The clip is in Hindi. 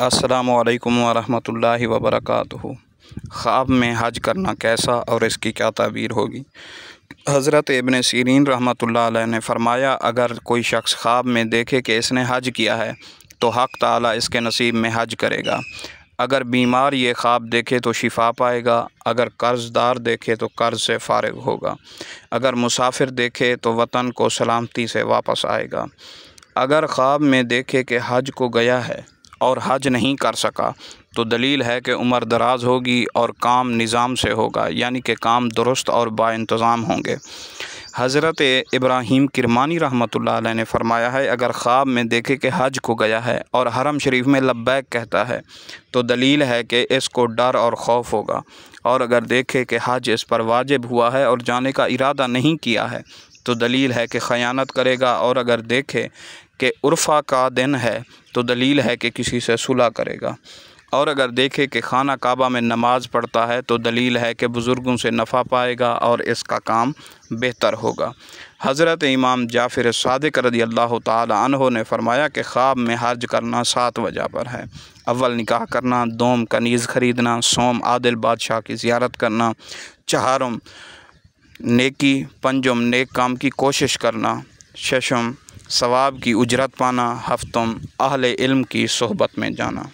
असलकम वरहमल वबरक ख़्वाब में हज करना कैसा और इसकी क्या तबीर होगी हज़रत इबन सीरीन रहमत ने फ़रमाया अगर कोई शख्स ख्वाब में देखे कि इसने हज किया है तो हक़ ताला इसके नसीब में हज करेगा अगर बीमार ये ख्वाब देखे तो शिफा पाएगा अगर कर्ज़दार देखे तो कर्ज़ से फारग होगा अगर मुसाफिर देखे तो वतन को सलामती से वापस आएगा अगर ख्वाब में देखे कि हज को गया है और हज नहीं कर सका तो दलील है कि उम्र दराज होगी और काम निज़ाम से होगा यानी कि काम दुरुस्त और बाइंतज़ाम होंगे हज़रत इब्राहीम किरमानी रहमत ने फ़रमाया है अगर ख्वाब में देखे कि हज को गया है और हरम शरीफ में लब्बैक कहता है तो दलील है कि इसको डर और खौफ होगा और अगर देखे कि हज इस पर वाजिब हुआ है और जाने का इरादा नहीं किया है तो दलील है कि ख़यानत करेगा और अगर देखे कि उर्फ़ा का दिन है तो दलील है कि किसी से सुलह करेगा और अगर देखे कि खाना काबा में नमाज़ पढ़ता है तो दलील है कि बुज़ुर्गों से नफ़ा पाएगा और इसका काम बेहतर होगा हज़रत इमाम जाफिर सादिक रदी अल्लाह तहों ने फरमाया कि ख्वाब में हज करना सात वजह पर है अव्वल निकाह करना दोम कनीज़ ख़रीदना सोम आदिल बादशाह की ज़्यारत करना चहारम नेकी पंजम नेक काम की कोशिश करना शशम सवाब की उजरत पाना हफ्तम अहल इल्म की सोहबत में जाना